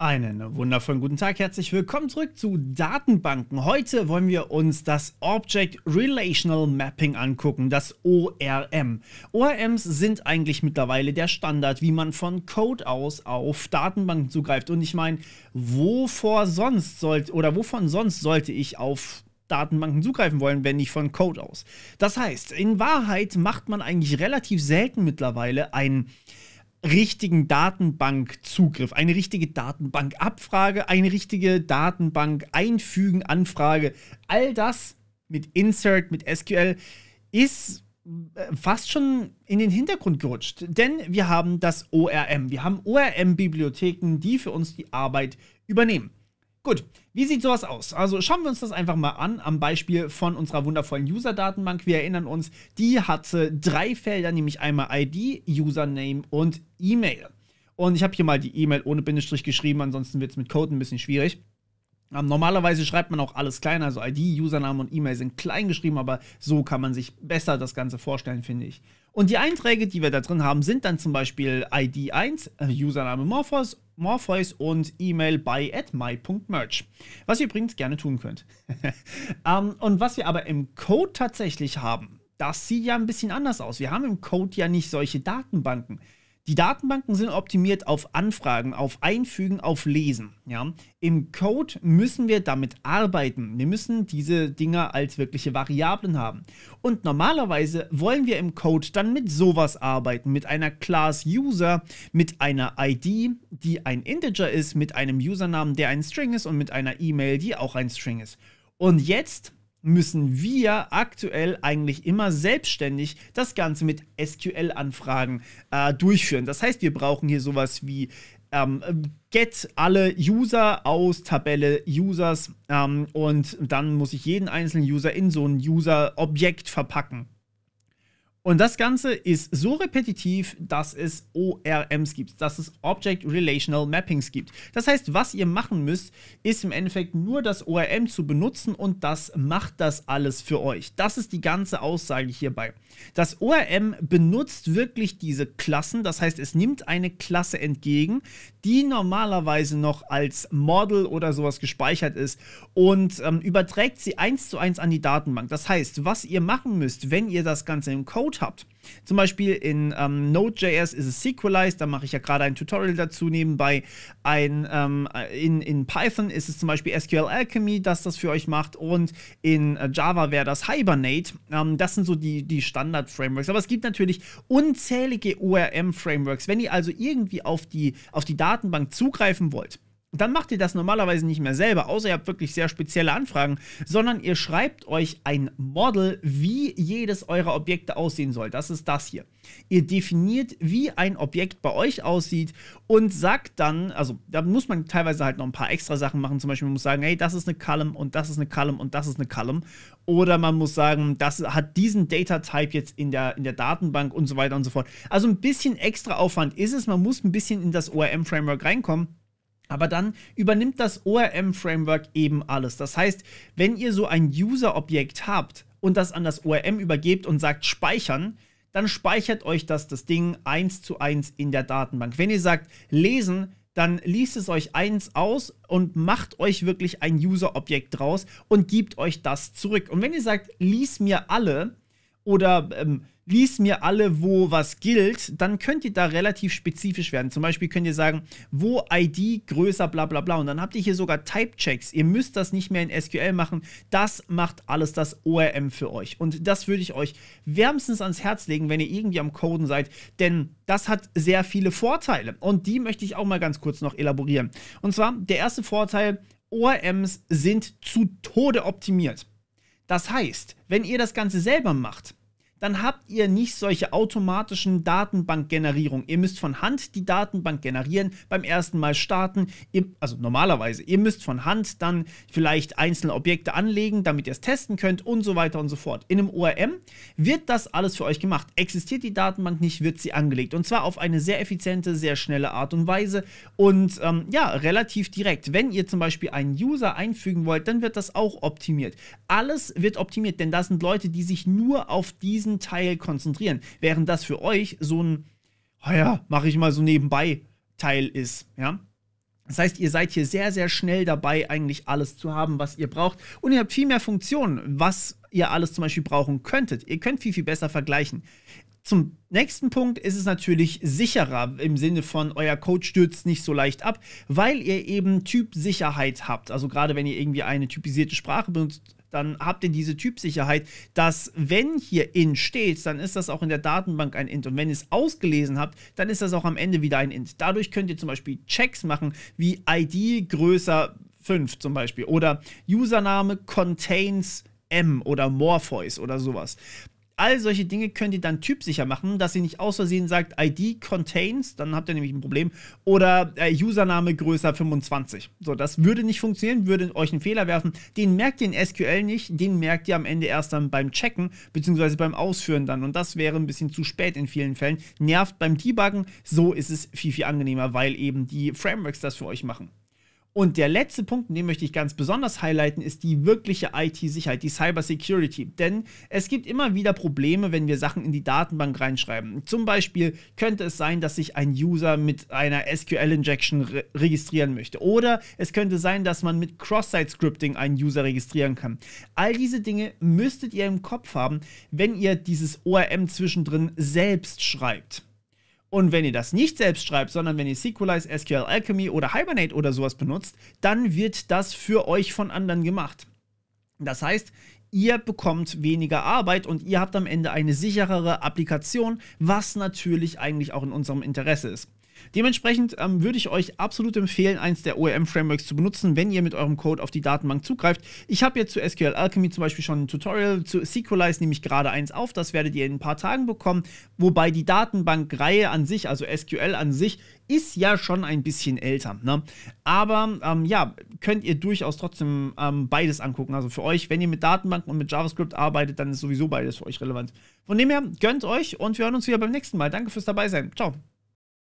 Einen wundervollen guten Tag, herzlich willkommen zurück zu Datenbanken. Heute wollen wir uns das Object Relational Mapping angucken, das ORM. ORMs sind eigentlich mittlerweile der Standard, wie man von Code aus auf Datenbanken zugreift. Und ich meine, wovor sonst sollte oder wovon sonst sollte ich auf Datenbanken zugreifen wollen, wenn nicht von Code aus. Das heißt, in Wahrheit macht man eigentlich relativ selten mittlerweile ein richtigen Datenbankzugriff, eine richtige Datenbankabfrage, eine richtige Datenbank einfügen, Anfrage, all das mit Insert, mit SQL ist äh, fast schon in den Hintergrund gerutscht, denn wir haben das ORM. Wir haben ORM-Bibliotheken, die für uns die Arbeit übernehmen. Gut, wie sieht sowas aus? Also schauen wir uns das einfach mal an am Beispiel von unserer wundervollen User-Datenbank. Wir erinnern uns, die hatte drei Felder, nämlich einmal ID, Username und E-Mail. Und ich habe hier mal die E-Mail ohne Bindestrich geschrieben, ansonsten wird es mit Code ein bisschen schwierig. Um, ähm, normalerweise schreibt man auch alles klein, also ID, Username und E-Mail sind klein geschrieben, aber so kann man sich besser das Ganze vorstellen, finde ich. Und die Einträge, die wir da drin haben, sind dann zum Beispiel ID1, Username Morphos Morpheus und E-Mail bei at my.merch, was ihr übrigens gerne tun könnt. um, ähm, und was wir aber im Code tatsächlich haben, das sieht ja ein bisschen anders aus. Wir haben im Code ja nicht solche Datenbanken. Die Datenbanken sind optimiert auf Anfragen, auf Einfügen, auf Lesen. Ja? Im Code müssen wir damit arbeiten. Wir müssen diese Dinger als wirkliche Variablen haben. Und normalerweise wollen wir im Code dann mit sowas arbeiten, mit einer Class User, mit einer ID, die ein Integer ist, mit einem Usernamen, der ein String ist und mit einer E-Mail, die auch ein String ist. Und jetzt müssen wir aktuell eigentlich immer selbstständig das Ganze mit SQL-Anfragen äh, durchführen. Das heißt, wir brauchen hier sowas wie ähm, get alle User aus Tabelle Users ähm, und dann muss ich jeden einzelnen User in so ein User-Objekt verpacken. Und das Ganze ist so repetitiv, dass es ORMs gibt, dass es Object Relational Mappings gibt. Das heißt, was ihr machen müsst, ist im Endeffekt nur das ORM zu benutzen und das macht das alles für euch. Das ist die ganze Aussage hierbei. Das ORM benutzt wirklich diese Klassen, das heißt, es nimmt eine Klasse entgegen, die normalerweise noch als Model oder sowas gespeichert ist und ähm, überträgt sie eins zu eins an die Datenbank. Das heißt, was ihr machen müsst, wenn ihr das Ganze im Code Code habt. Zum Beispiel in ähm, Node.js ist es SQLized, da mache ich ja gerade ein Tutorial dazu nebenbei. Ein, ähm, äh, in, in Python ist es zum Beispiel SQL Alchemy, das das für euch macht. Und in äh, Java wäre das Hibernate. Ähm, das sind so die, die Standard-Frameworks. Aber es gibt natürlich unzählige ORM-Frameworks. Wenn ihr also irgendwie auf die, auf die Datenbank zugreifen wollt, dann macht ihr das normalerweise nicht mehr selber, außer ihr habt wirklich sehr spezielle Anfragen, sondern ihr schreibt euch ein Model, wie jedes eurer Objekte aussehen soll. Das ist das hier. Ihr definiert, wie ein Objekt bei euch aussieht und sagt dann, also da muss man teilweise halt noch ein paar extra Sachen machen. Zum Beispiel man muss sagen, hey, das ist eine Column und das ist eine Column und das ist eine Column. Oder man muss sagen, das hat diesen Data-Type jetzt in der, in der Datenbank und so weiter und so fort. Also ein bisschen extra Aufwand ist es. Man muss ein bisschen in das ORM-Framework reinkommen. Aber dann übernimmt das ORM-Framework eben alles. Das heißt, wenn ihr so ein User-Objekt habt und das an das ORM übergebt und sagt speichern, dann speichert euch das, das Ding eins zu eins in der Datenbank. Wenn ihr sagt lesen, dann liest es euch eins aus und macht euch wirklich ein User-Objekt draus und gibt euch das zurück. Und wenn ihr sagt, lies mir alle oder ähm, lies mir alle, wo was gilt, dann könnt ihr da relativ spezifisch werden. Zum Beispiel könnt ihr sagen, wo ID größer, bla bla bla. Und dann habt ihr hier sogar Type-Checks. Ihr müsst das nicht mehr in SQL machen. Das macht alles das ORM für euch. Und das würde ich euch wärmstens ans Herz legen, wenn ihr irgendwie am Coden seid. Denn das hat sehr viele Vorteile. Und die möchte ich auch mal ganz kurz noch elaborieren. Und zwar, der erste Vorteil, ORMs sind zu Tode optimiert. Das heißt, wenn ihr das Ganze selber macht, dann habt ihr nicht solche automatischen Datenbankgenerierungen. Ihr müsst von Hand die Datenbank generieren, beim ersten Mal starten, ihr, also normalerweise, ihr müsst von Hand dann vielleicht einzelne Objekte anlegen, damit ihr es testen könnt und so weiter und so fort. In einem ORM wird das alles für euch gemacht. Existiert die Datenbank nicht, wird sie angelegt und zwar auf eine sehr effiziente, sehr schnelle Art und Weise und ähm, ja, relativ direkt. Wenn ihr zum Beispiel einen User einfügen wollt, dann wird das auch optimiert. Alles wird optimiert, denn das sind Leute, die sich nur auf diesen diesen Teil konzentrieren. Während das für euch so ein, oh ja, mache ich mal so nebenbei Teil ist, ja. Das heißt, ihr seid hier sehr, sehr schnell dabei, eigentlich alles zu haben, was ihr braucht. Und ihr habt viel mehr Funktionen, was ihr alles zum Beispiel brauchen könntet. Ihr könnt viel, viel besser vergleichen. Zum nächsten Punkt ist es natürlich sicherer im Sinne von, euer Code stürzt nicht so leicht ab, weil ihr eben Typsicherheit habt. Also gerade wenn ihr irgendwie eine typisierte Sprache benutzt, dann habt ihr diese Typsicherheit, dass wenn hier int steht, dann ist das auch in der Datenbank ein int. Und wenn ihr es ausgelesen habt, dann ist das auch am Ende wieder ein int. Dadurch könnt ihr zum Beispiel Checks machen, wie ID größer 5 zum Beispiel oder Username contains M oder Morpheus oder sowas all solche Dinge könnt ihr dann typsicher machen, dass ihr nicht aus Versehen sagt, ID contains, dann habt ihr nämlich ein Problem, oder äh, Username größer 25. So, das würde nicht funktionieren, würde euch einen Fehler werfen. Den merkt ihr in SQL nicht, den merkt ihr am Ende erst dann beim Checken, beziehungsweise beim Ausführen dann. Und das wäre ein bisschen zu spät in vielen Fällen. Nervt beim Debuggen, so ist es viel, viel angenehmer, weil eben die Frameworks das für euch machen. Und der letzte Punkt, den möchte ich ganz besonders highlighten, ist die wirkliche IT-Sicherheit, die Cybersecurity. Denn es gibt immer wieder Probleme, wenn wir Sachen in die Datenbank reinschreiben. Zum Beispiel könnte es sein, dass sich ein User mit einer SQL-Injection re registrieren möchte. Oder es könnte sein, dass man mit Cross-Site-Scripting einen User registrieren kann. All diese Dinge müsstet ihr im Kopf haben, wenn ihr dieses ORM zwischendrin selbst schreibt. Und wenn ihr das nicht selbst schreibt, sondern wenn ihr SQLize, SQL Alchemy oder Hibernate oder sowas benutzt, dann wird das für euch von anderen gemacht. Das heißt, ihr bekommt weniger Arbeit und ihr habt am Ende eine sicherere Applikation, was natürlich eigentlich auch in unserem Interesse ist. Dementsprechend ähm, würde ich euch absolut empfehlen, eins der OEM-Frameworks zu benutzen, wenn ihr mit eurem Code auf die Datenbank zugreift. Ich habe jetzt zu SQL Alchemy zum Beispiel schon ein Tutorial, zu SQLize nehme ich gerade eins auf, das werdet ihr in ein paar Tagen bekommen, wobei die Datenbankreihe an sich, also SQL an sich, ist ja schon ein bisschen älter. Ne? Aber ähm, ja, könnt ihr durchaus trotzdem ähm, beides angucken. Also für euch, wenn ihr mit Datenbanken und mit JavaScript arbeitet, dann ist sowieso beides für euch relevant. Von dem her, gönnt euch und wir hören uns wieder beim nächsten Mal. Danke fürs dabei sein. Ciao.